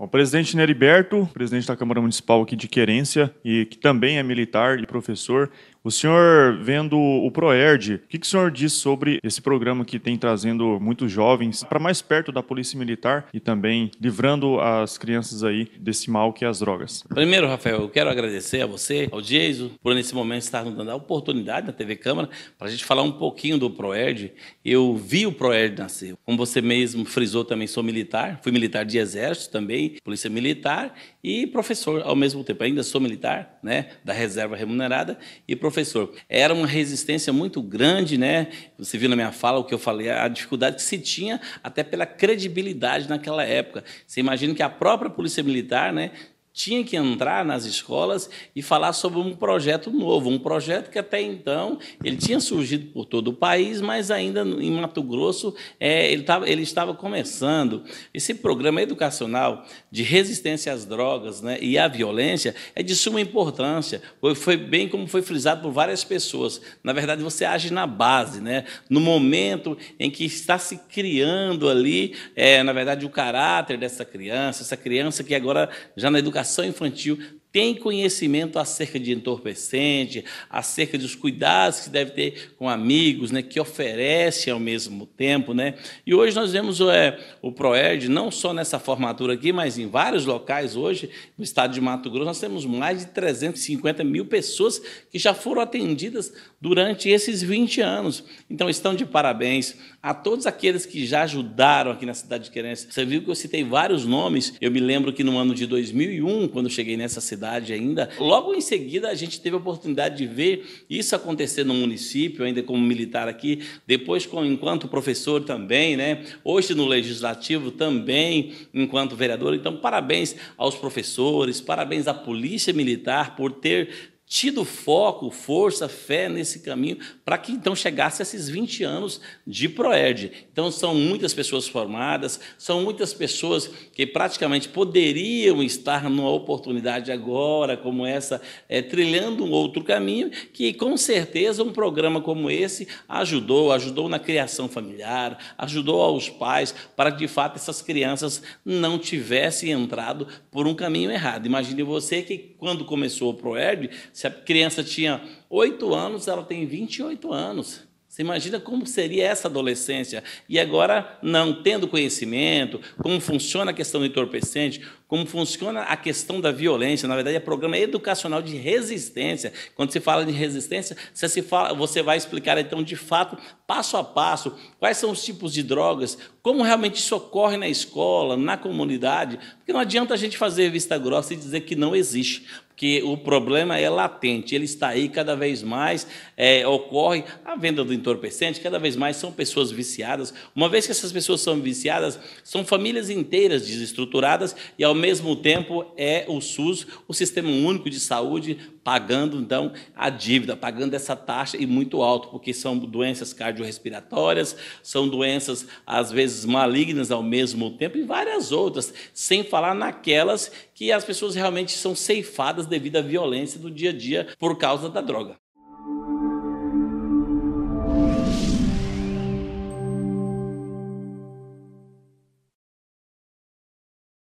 Bom, presidente Neriberto, presidente da Câmara Municipal aqui de Querência, e que também é militar e professor, o senhor, vendo o ProERD, o que, que, o senhor diz sobre esse programa que tem trazendo muitos jovens para mais perto da Polícia Militar e também livrando as crianças aí desse mal que é as drogas? Primeiro, Rafael, eu quero agradecer a você, ao Diezo, por nesse momento estar nos dando a oportunidade na TV Câmara para a gente falar um pouquinho do ProERD. Eu vi o ProERD nascer. Como você mesmo frisou, também sou militar, fui militar de exército também, polícia militar e professor ao mesmo tempo. Ainda sou militar, né, da reserva remunerada e professor professor. Era uma resistência muito grande, né? Você viu na minha fala o que eu falei, a dificuldade que se tinha até pela credibilidade naquela época. Você imagina que a própria Polícia Militar, né, tinha que entrar nas escolas e falar sobre um projeto novo, um projeto que até então ele tinha surgido por todo o país, mas ainda em Mato Grosso é, ele, tava, ele, estava começando. Esse programa educacional de resistência às drogas né, e à violência é de suma importância. Foi, foi, bem como foi frisado por várias pessoas. Na verdade, você age na base, né, no momento em que está se criando ali, é, na verdade, o caráter dessa criança, essa criança que agora já na educação educação infantil tem conhecimento acerca de entorpecente, acerca dos cuidados que deve ter com amigos, né, que oferece ao mesmo tempo. Né? E hoje nós vemos é, o PROERD, não só nessa formatura aqui, mas em vários locais hoje, no estado de Mato Grosso, nós temos mais de 350 mil pessoas que já foram atendidas durante esses 20 anos. Então, estão de parabéns a todos aqueles que já ajudaram aqui na cidade de Querência. Você viu que eu citei vários nomes. Eu me lembro que no ano de 2001, quando cheguei nessa cidade, cidade ainda. Logo em seguida, a gente teve a oportunidade de ver isso acontecer no município, ainda como militar aqui, depois com, enquanto professor também, né? hoje no Legislativo também, enquanto vereador. Então, parabéns aos professores, parabéns à Polícia Militar por ter tido foco, força, fé nesse caminho, para que então chegasse a esses 20 anos de Proed. Então são muitas pessoas formadas, são muitas pessoas que praticamente poderiam estar numa oportunidade agora como essa, é, trilhando um outro caminho, que com certeza um programa como esse ajudou, ajudou na criação familiar, ajudou aos pais para que de fato essas crianças não tivessem entrado por um caminho errado. Imagine você que quando começou o Proed, se a criança tinha 8 anos, ela tem 28 anos. Você imagina como seria essa adolescência? E agora, não tendo conhecimento, como funciona a questão do entorpecente, como funciona a questão da violência. Na verdade, é programa educacional de resistência. Quando se fala de resistência, você, se fala, você vai explicar, então, de fato, passo a passo, quais são os tipos de drogas, como realmente isso ocorre na escola, na comunidade. Porque não adianta a gente fazer vista grossa e dizer que não existe que o problema é latente, ele está aí cada vez mais, é, ocorre a venda do entorpecente, cada vez mais são pessoas viciadas. Uma vez que essas pessoas são viciadas, são famílias inteiras desestruturadas e, ao mesmo tempo, é o SUS, o Sistema Único de Saúde, pagando, então, a dívida, pagando essa taxa e muito alto, porque são doenças cardiorrespiratórias, são doenças, às vezes, malignas ao mesmo tempo e várias outras, sem falar naquelas que as pessoas realmente são ceifadas devido à violência do dia a dia por causa da droga.